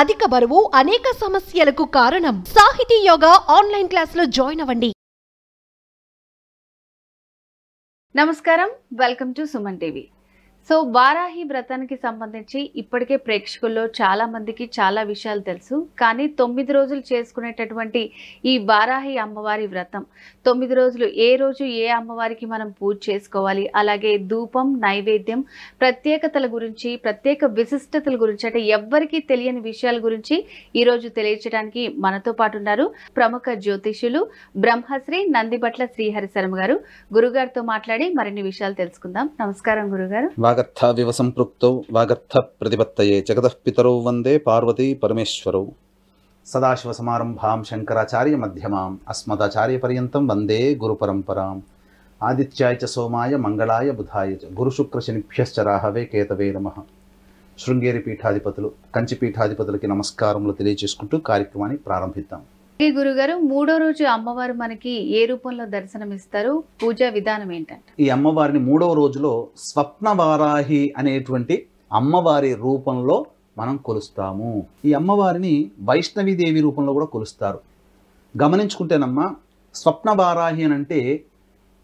అధిక బరువు అనేక సమస్యలకు కారణం సాహితీ యోగా ఆన్లైన్ క్లాసులో జాయిన్ అవ్వండి నమస్కారం welcome to Suman TV so Varahi వ్రతానికి సంబంధించి ఇప్పటికే ప్రేక్షకుల్లో చాలా మందికి చాలా విషయాలు తెలుసు కానీ తొమ్మిది రోజులు చేసుకునేటటువంటి ఈ వారాహి అమ్మవారి వ్రతం తొమ్మిది రోజులు ఏ రోజు ఏ అమ్మవారికి మనం పూజ చేసుకోవాలి అలాగే ధూపం నైవేద్యం ప్రత్యేకతల గురించి ప్రత్యేక విశిష్టతల గురించి అంటే ఎవ్వరికీ తెలియని విషయాల గురించి ఈరోజు తెలియచడానికి మనతో పాటు ఉన్నారు ప్రముఖ జ్యోతిషులు బ్రహ్మశ్రీ నందిబట్ల శ్రీహరిశరం గారు గురుగారితో మాట్లాడి మరిన్ని విషయాలు తెలుసుకుందాం నమస్కారం గురుగారు వాగర్థావివ సంపృక్తౌ వాగర్థప్రతిపత్తయే జగదః పితరౌ వందే పార్వతీ పరమేశ్వరౌ సదాశివసమారంభాం శంకరాచార్య మధ్యమాం అస్మదాచార్యపర్యంతం వందే గురుపరంపరాం ఆదిత్యాయ చ సోమాయ మంగళాయ బుధాయ చ గురుశుక్రశనిభ్యశ్చ రాహవే కేతవే నమ శృంగేరి పీఠాధిపతులు కంచి పీఠాధిపతులకి నమస్కారములు తెలియజేసుకుంటూ కార్యక్రమాన్ని ప్రారంభిద్దాం ఓకే గురుగారు మూడో రోజు అమ్మవారు మనకి ఏ రూపంలో దర్శనమిస్తారు పూజా విధానం ఏంటంటే ఈ అమ్మవారిని మూడవ రోజులో వారాహి అనేటువంటి అమ్మవారి రూపంలో మనం కొలుస్తాము ఈ అమ్మవారిని వైష్ణవీదేవి రూపంలో కూడా కొలుస్తారు గమనించుకుంటేనమ్మా స్వప్న వారాహి అని అంటే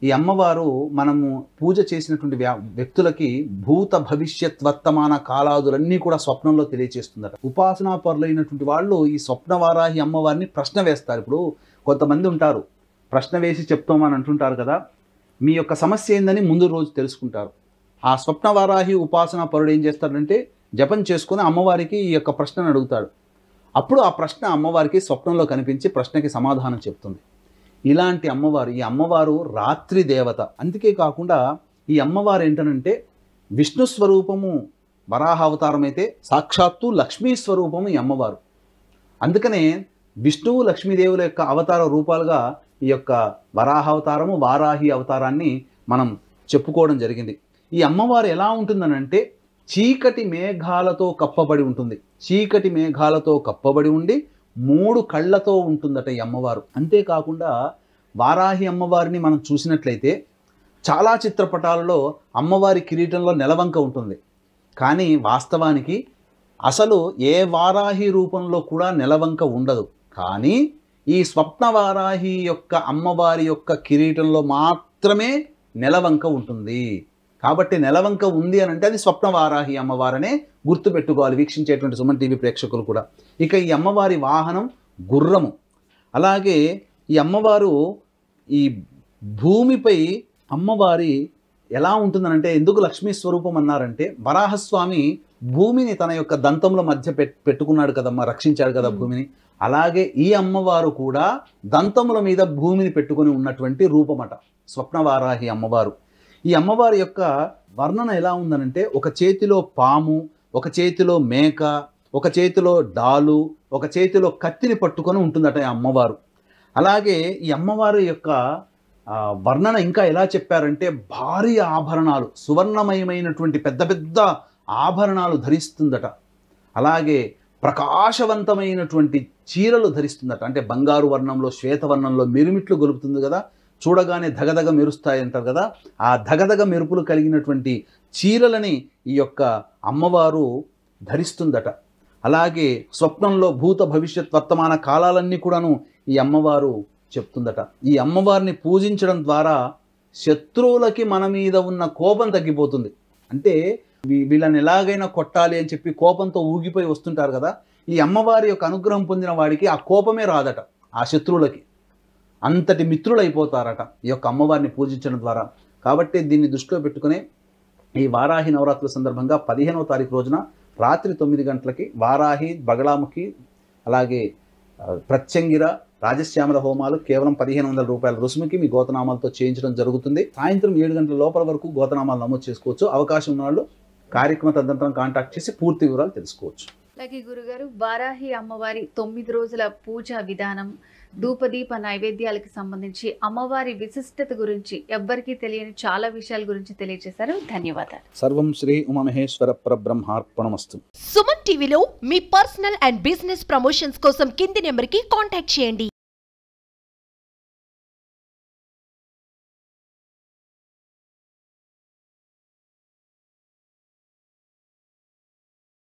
ఈ అమ్మవారు మనము పూజ చేసినటువంటి వ్యక్తులకి భూత భవిష్యత్ వర్తమాన కాలాదులన్నీ కూడా స్వప్నంలో తెలియచేస్తుందట ఉపాసనా పరులైనటువంటి వాళ్ళు ఈ స్వప్నవారాహి అమ్మవారిని ప్రశ్న వేస్తారు ఇప్పుడు కొంతమంది ఉంటారు ప్రశ్న వేసి చెప్తామని అంటుంటారు కదా మీ యొక్క సమస్య ఏందని ముందు రోజు తెలుసుకుంటారు ఆ స్వప్నవారాహి ఉపాసనా పరుడు ఏం చేస్తాడంటే జపం చేసుకుని అమ్మవారికి ఈ యొక్క ప్రశ్నను అడుగుతాడు అప్పుడు ఆ ప్రశ్న అమ్మవారికి స్వప్నంలో కనిపించి ప్రశ్నకి సమాధానం చెప్తుంది ఇలాంటి అమ్మవారు ఈ అమ్మవారు రాత్రి దేవత అందుకే కాకుండా ఈ అమ్మవారు ఏంటనంటే విష్ణు స్వరూపము వరాహ అవతారం అయితే సాక్షాత్తు లక్ష్మీ స్వరూపము ఈ అమ్మవారు అందుకనే విష్ణువు లక్ష్మీదేవుల యొక్క అవతార రూపాలుగా ఈ యొక్క వరాహ అవతారము వారాహి అవతారాన్ని మనం చెప్పుకోవడం జరిగింది ఈ అమ్మవారు ఎలా ఉంటుందనంటే చీకటి మేఘాలతో కప్పబడి ఉంటుంది చీకటి మేఘాలతో కప్పబడి ఉండి మూడు కళ్ళతో ఉంటుందట ఈ అమ్మవారు అంతేకాకుండా వారాహి అమ్మవారిని మనం చూసినట్లయితే చాలా చిత్రపటాలలో అమ్మవారి కిరీటంలో నెలవంక ఉంటుంది కానీ వాస్తవానికి అసలు ఏ వారాహి రూపంలో కూడా నెలవంక ఉండదు కానీ ఈ స్వప్న వారాహి యొక్క అమ్మవారి యొక్క కిరీటంలో మాత్రమే నెలవంక ఉంటుంది కాబట్టి నెలవంక ఉంది అని అంటే అది స్వప్నవారాహి అమ్మవారనే గుర్తుపెట్టుకోవాలి వీక్షించేటువంటి సుమన్ టీవీ ప్రేక్షకులు కూడా ఇక ఈ అమ్మవారి వాహనం గుర్రము అలాగే ఈ అమ్మవారు ఈ భూమిపై అమ్మవారి ఎలా ఉంటుందనంటే ఎందుకు లక్ష్మీ స్వరూపం అన్నారంటే వరాహస్వామి భూమిని తన యొక్క దంతంలో మధ్య పెట్టుకున్నాడు కదమ్మా రక్షించాడు కదా భూమిని అలాగే ఈ అమ్మవారు కూడా దంతముల మీద భూమిని పెట్టుకుని ఉన్నటువంటి రూపమట స్వప్నవారాహి అమ్మవారు ఈ అమ్మవారి యొక్క వర్ణన ఎలా ఉందనంటే ఒక చేతిలో పాము ఒక చేతిలో మేక ఒక చేతిలో డాలు ఒక చేతిలో కత్తిని పట్టుకొని ఉంటుందట ఈ అమ్మవారు అలాగే ఈ అమ్మవారి యొక్క వర్ణన ఇంకా ఎలా చెప్పారంటే భారీ ఆభరణాలు సువర్ణమయమైనటువంటి పెద్ద పెద్ద ఆభరణాలు ధరిస్తుందట అలాగే ప్రకాశవంతమైనటువంటి చీరలు ధరిస్తుందట అంటే బంగారు వర్ణంలో శ్వేతవర్ణంలో మిరుమిట్లు గొలుపుతుంది కదా చూడగానే ధగధగ మెరుస్తాయి అంటారు కదా ఆ ధగధగ మెరుపులు కలిగినటువంటి చీరలని ఈ యొక్క అమ్మవారు ధరిస్తుందట అలాగే స్వప్నంలో భూత భవిష్యత్ వర్తమాన కాలాలన్నీ కూడాను ఈ అమ్మవారు చెప్తుందట ఈ అమ్మవారిని పూజించడం ద్వారా శత్రువులకి మన మీద ఉన్న కోపం తగ్గిపోతుంది అంటే వీళ్ళని ఎలాగైనా కొట్టాలి అని చెప్పి కోపంతో ఊగిపోయి వస్తుంటారు కదా ఈ అమ్మవారి యొక్క అనుగ్రహం పొందిన వాడికి ఆ కోపమే రాదట ఆ శత్రువులకి అంతటి మిత్రులైపోతారట ఈ యొక్క అమ్మవారిని పూజించడం ద్వారా కాబట్టి దీన్ని దృష్టిలో పెట్టుకునే ఈ వారాహి నవరాత్రుల సందర్భంగా పదిహేనవ తారీఖు రోజున రాత్రి తొమ్మిది గంటలకి వారాహి బగళాముఖి అలాగే ప్రత్యంగిర రాజశ్యామల హోమాలు కేవలం పదిహేను వందల రూపాయల రుసుముకి మీ గోతనామాలతో చేయించడం జరుగుతుంది సాయంత్రం ఏడు గంటల లోపల వరకు గోతనామాలు నమోదు చేసుకోవచ్చు అవకాశం ఉన్న వాళ్ళు కార్యక్రమ తదనంతరం కాంటాక్ట్ చేసి పూర్తి వివరాలు తెలుసుకోవచ్చు అలాగే గురుగారు వారాహి అమ్మవారి తొమ్మిది రోజుల పూజా విధానం ధూపదీప నైవేద్యాలకు సంబంధించి అమ్మవారి విశిష్టత గురించి ఎవ్వరికీ తెలియని చాలా విషయాల గురించి తెలియజేశారు ధన్యవాదాలు సర్వం శ్రీ ఉమమహేశ్వర పరబ్రహ్మార్పణమస్తు సుమన్ టీవీలో మీ పర్సనల్ అండ్ బిజినెస్ ప్రమోషన్స్ కోసం కింది నెంబర్ కి కాంటాక్ట్ చేయండి